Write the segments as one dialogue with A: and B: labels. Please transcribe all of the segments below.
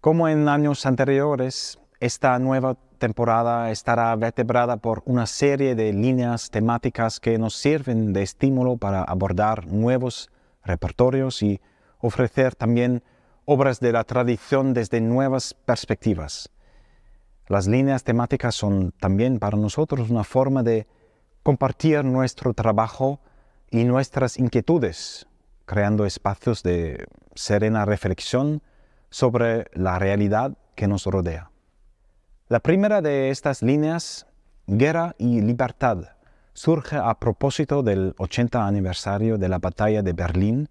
A: Como en años anteriores, esta nueva temporada estará vertebrada por una serie de líneas temáticas que nos sirven de estímulo para abordar nuevos repertorios y ofrecer también obras de la tradición desde nuevas perspectivas. Las líneas temáticas son también para nosotros una forma de compartir nuestro trabajo y nuestras inquietudes, creando espacios de serena reflexión, sobre la realidad que nos rodea. La primera de estas líneas, Guerra y Libertad, surge a propósito del 80 aniversario de la batalla de Berlín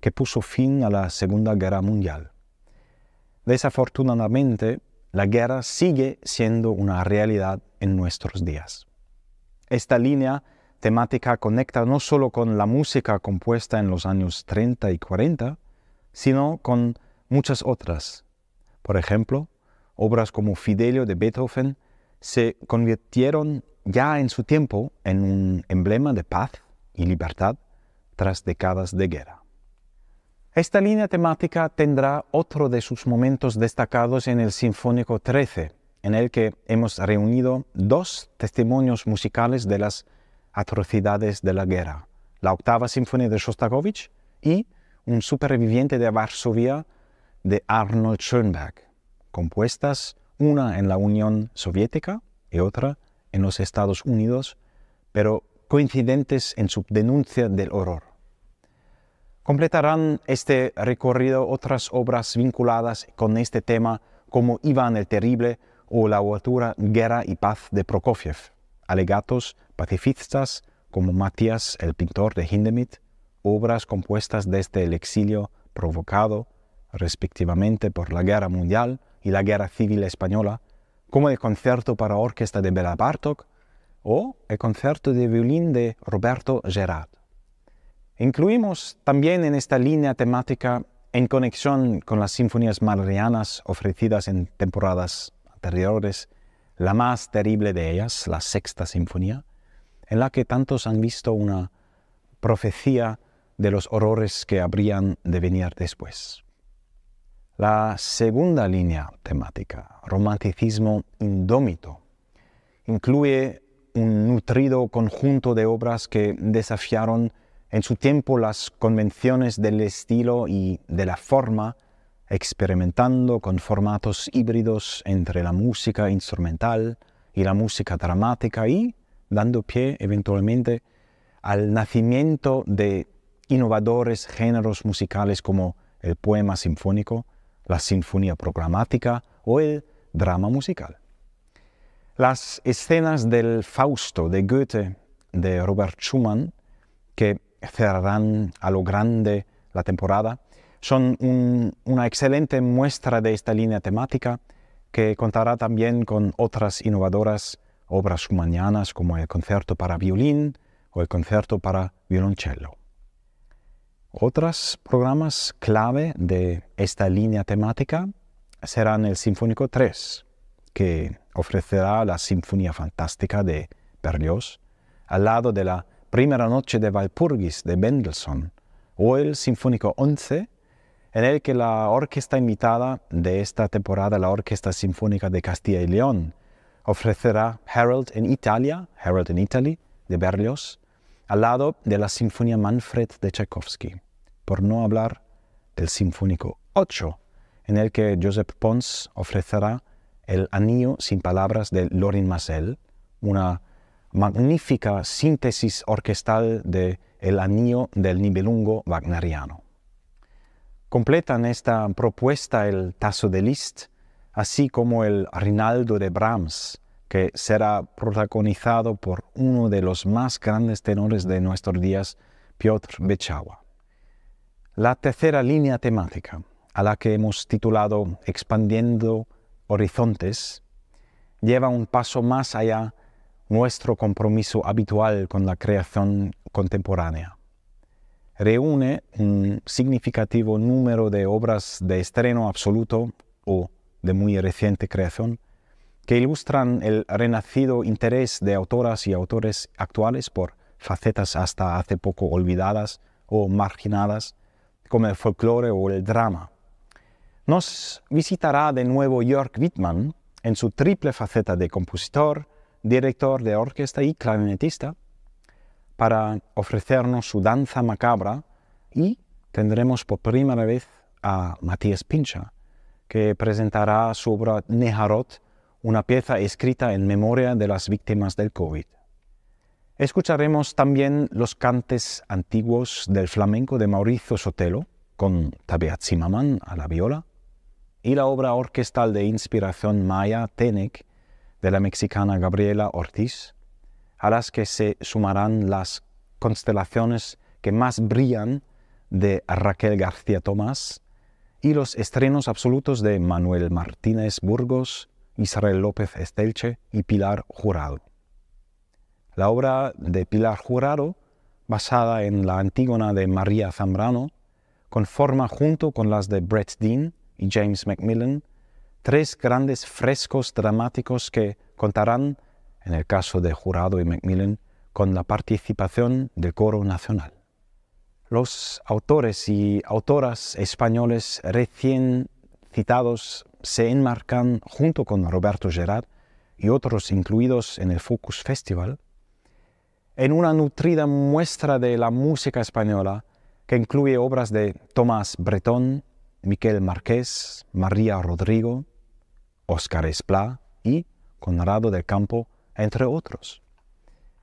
A: que puso fin a la Segunda Guerra Mundial. Desafortunadamente, la guerra sigue siendo una realidad en nuestros días. Esta línea temática conecta no solo con la música compuesta en los años 30 y 40, sino con muchas otras. Por ejemplo, obras como Fidelio de Beethoven se convirtieron ya en su tiempo en un emblema de paz y libertad tras décadas de guerra. Esta línea temática tendrá otro de sus momentos destacados en el Sinfónico 13, en el que hemos reunido dos testimonios musicales de las atrocidades de la guerra, la octava sinfonía de Shostakovich y un superviviente de Varsovia de Arnold Schoenberg, compuestas una en la Unión Soviética y otra en los Estados Unidos, pero coincidentes en su denuncia del horror. Completarán este recorrido otras obras vinculadas con este tema como Iván el Terrible o la obertura Guerra y Paz de Prokofiev, alegatos pacifistas como Matías el Pintor de Hindemith, obras compuestas desde el exilio provocado respectivamente por la Guerra Mundial y la Guerra Civil Española, como el concierto para orquesta de Bela Bartok o el concierto de violín de Roberto Gerard. Incluimos también en esta línea temática, en conexión con las sinfonías marrianas ofrecidas en temporadas anteriores, la más terrible de ellas, la Sexta Sinfonía, en la que tantos han visto una profecía de los horrores que habrían de venir después. La segunda línea temática, romanticismo indómito, incluye un nutrido conjunto de obras que desafiaron en su tiempo las convenciones del estilo y de la forma, experimentando con formatos híbridos entre la música instrumental y la música dramática y dando pie eventualmente al nacimiento de innovadores géneros musicales como el poema sinfónico, la sinfonía programática o el drama musical. Las escenas del Fausto de Goethe de Robert Schumann, que cerrarán a lo grande la temporada, son una excelente muestra de esta línea temática que contará también con otras innovadoras obras schumannianas como el concierto para violín o el concierto para violonchelo. Otros programas clave de esta línea temática serán el Sinfónico 3, que ofrecerá la Sinfonía Fantástica de Berlioz, al lado de la Primera Noche de Walpurgis de Mendelssohn, o el Sinfónico 11, en el que la orquesta invitada de esta temporada, la Orquesta Sinfónica de Castilla y León, ofrecerá Harold en Italia, Harold in Italy, de Berlioz, al lado de la Sinfonía Manfred de Tchaikovsky, por no hablar del Sinfónico 8, en el que Joseph Pons ofrecerá el Anillo sin palabras de Lorin Mazel, una magnífica síntesis orquestal de el Anillo del Nibelungo wagneriano. Completan esta propuesta el Tasso de Liszt, así como el Rinaldo de Brahms, que será protagonizado por uno de los más grandes tenores de nuestros días, Piotr Bechawa. La tercera línea temática, a la que hemos titulado Expandiendo Horizontes, lleva un paso más allá nuestro compromiso habitual con la creación contemporánea. Reúne un significativo número de obras de estreno absoluto o de muy reciente creación, que ilustran el renacido interés de autoras y autores actuales por facetas hasta hace poco olvidadas o marginadas, como el folclore o el drama. Nos visitará de nuevo Jörg Wittmann en su triple faceta de compositor, director de orquesta y clarinetista, para ofrecernos su danza macabra y tendremos por primera vez a Matías Pincha, que presentará su obra Neharot una pieza escrita en memoria de las víctimas del COVID. Escucharemos también los cantes antiguos del flamenco de Mauricio Sotelo, con Tabea Simaman a la viola, y la obra orquestal de inspiración maya Tenec de la mexicana Gabriela Ortiz, a las que se sumarán las constelaciones que más brillan de Raquel García Tomás y los estrenos absolutos de Manuel Martínez Burgos Israel López Estelche y Pilar Jurado. La obra de Pilar Jurado, basada en la Antígona de María Zambrano, conforma junto con las de Brett Dean y James Macmillan tres grandes frescos dramáticos que contarán, en el caso de Jurado y Macmillan, con la participación del coro nacional. Los autores y autoras españoles recién citados se enmarcan junto con Roberto Gerard y otros incluidos en el Focus Festival en una nutrida muestra de la música española que incluye obras de Tomás Bretón, Miquel Marqués, María Rodrigo, Óscar Esplá y Conrado del Campo, entre otros.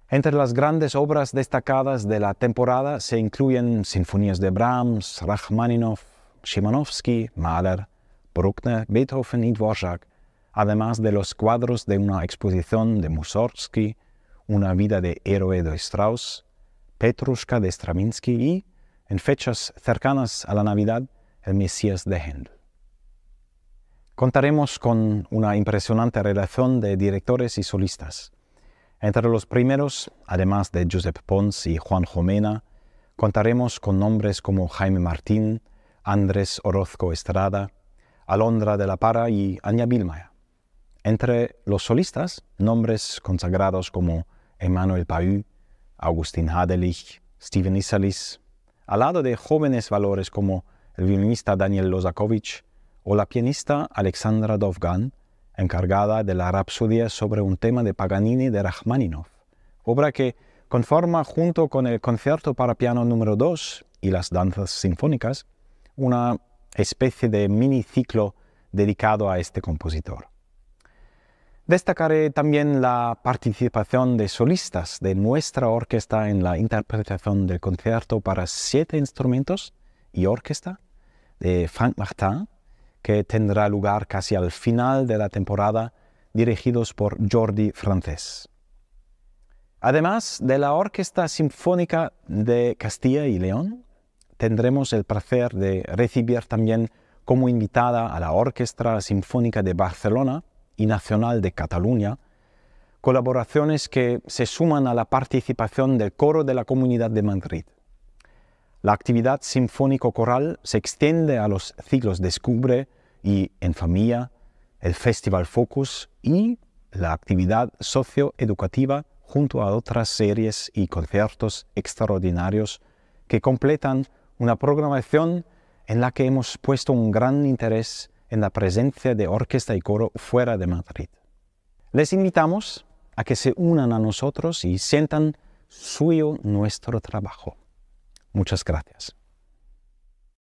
A: Entre las grandes obras destacadas de la temporada se incluyen sinfonías de Brahms, Rachmaninoff, Shimanovsky, Mahler, Bruckner, Beethoven y Dvorak, además de los cuadros de una exposición de Mussorgsky, Una vida de héroe de Strauss, Petrushka de Stravinsky y, en fechas cercanas a la Navidad, El Mesías de Händel. Contaremos con una impresionante relación de directores y solistas. Entre los primeros, además de Josep Pons y Juan Jomena, contaremos con nombres como Jaime Martín, Andrés Orozco Estrada, Alondra de la Para y Anya Bilmaya. Entre los solistas, nombres consagrados como Emmanuel Pau, Augustin Hadelich, Steven Isalis, al lado de jóvenes valores como el violinista Daniel Lozakovich o la pianista Alexandra Dovgan, encargada de la Rapsodia sobre un tema de Paganini de Rachmaninoff, obra que conforma junto con el concierto para piano número 2 y las danzas sinfónicas una especie de mini dedicado a este compositor. Destacaré también la participación de solistas de nuestra orquesta en la interpretación del concierto para siete instrumentos y orquesta de Frank Martin, que tendrá lugar casi al final de la temporada, dirigidos por Jordi Francés. Además de la Orquesta Sinfónica de Castilla y León, tendremos el placer de recibir también como invitada a la Orquesta Sinfónica de Barcelona y Nacional de Cataluña, colaboraciones que se suman a la participación del coro de la Comunidad de Madrid. La actividad sinfónico-coral se extiende a los ciclos Descubre y En Familia, el Festival Focus y la actividad socioeducativa junto a otras series y conciertos extraordinarios que completan una programación en la que hemos puesto un gran interés en la presencia de orquesta y coro fuera de Madrid. Les invitamos a que se unan a nosotros y sientan suyo nuestro trabajo. Muchas gracias.